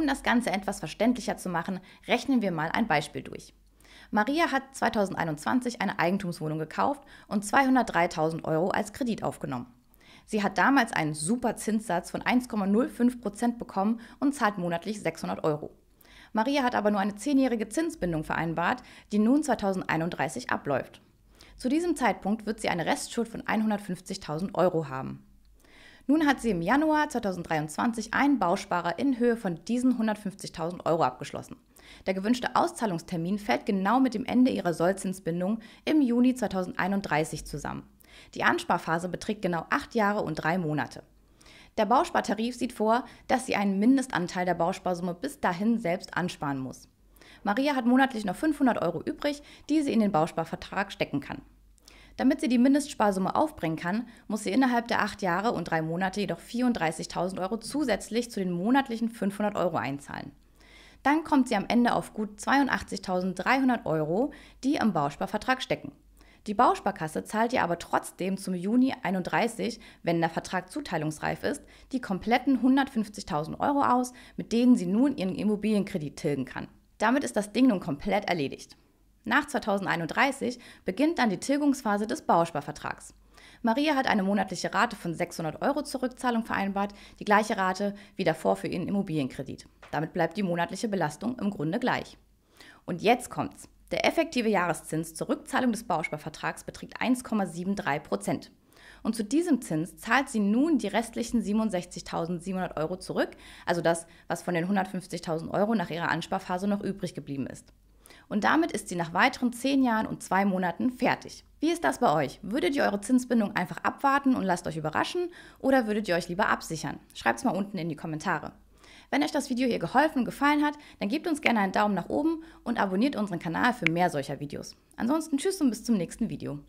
Um das Ganze etwas verständlicher zu machen, rechnen wir mal ein Beispiel durch. Maria hat 2021 eine Eigentumswohnung gekauft und 203.000 Euro als Kredit aufgenommen. Sie hat damals einen super Zinssatz von 1,05% Prozent bekommen und zahlt monatlich 600 Euro. Maria hat aber nur eine 10-jährige Zinsbindung vereinbart, die nun 2031 abläuft. Zu diesem Zeitpunkt wird sie eine Restschuld von 150.000 Euro haben. Nun hat sie im Januar 2023 einen Bausparer in Höhe von diesen 150.000 Euro abgeschlossen. Der gewünschte Auszahlungstermin fällt genau mit dem Ende ihrer Sollzinsbindung im Juni 2031 zusammen. Die Ansparphase beträgt genau acht Jahre und drei Monate. Der Bauspartarif sieht vor, dass sie einen Mindestanteil der Bausparsumme bis dahin selbst ansparen muss. Maria hat monatlich noch 500 Euro übrig, die sie in den Bausparvertrag stecken kann. Damit sie die Mindestsparsumme aufbringen kann, muss sie innerhalb der acht Jahre und drei Monate jedoch 34.000 Euro zusätzlich zu den monatlichen 500 Euro einzahlen. Dann kommt sie am Ende auf gut 82.300 Euro, die im Bausparvertrag stecken. Die Bausparkasse zahlt ihr aber trotzdem zum Juni 31, wenn der Vertrag zuteilungsreif ist, die kompletten 150.000 Euro aus, mit denen sie nun ihren Immobilienkredit tilgen kann. Damit ist das Ding nun komplett erledigt. Nach 2031 beginnt dann die Tilgungsphase des Bausparvertrags. Maria hat eine monatliche Rate von 600 Euro Zurückzahlung vereinbart, die gleiche Rate wie davor für ihren Immobilienkredit. Damit bleibt die monatliche Belastung im Grunde gleich. Und jetzt kommt's. Der effektive Jahreszins zur Rückzahlung des Bausparvertrags beträgt 1,73 Prozent. Und zu diesem Zins zahlt sie nun die restlichen 67.700 Euro zurück, also das, was von den 150.000 Euro nach ihrer Ansparphase noch übrig geblieben ist. Und damit ist sie nach weiteren zehn Jahren und zwei Monaten fertig. Wie ist das bei euch? Würdet ihr eure Zinsbindung einfach abwarten und lasst euch überraschen oder würdet ihr euch lieber absichern? Schreibt es mal unten in die Kommentare. Wenn euch das Video hier geholfen und gefallen hat, dann gebt uns gerne einen Daumen nach oben und abonniert unseren Kanal für mehr solcher Videos. Ansonsten tschüss und bis zum nächsten Video.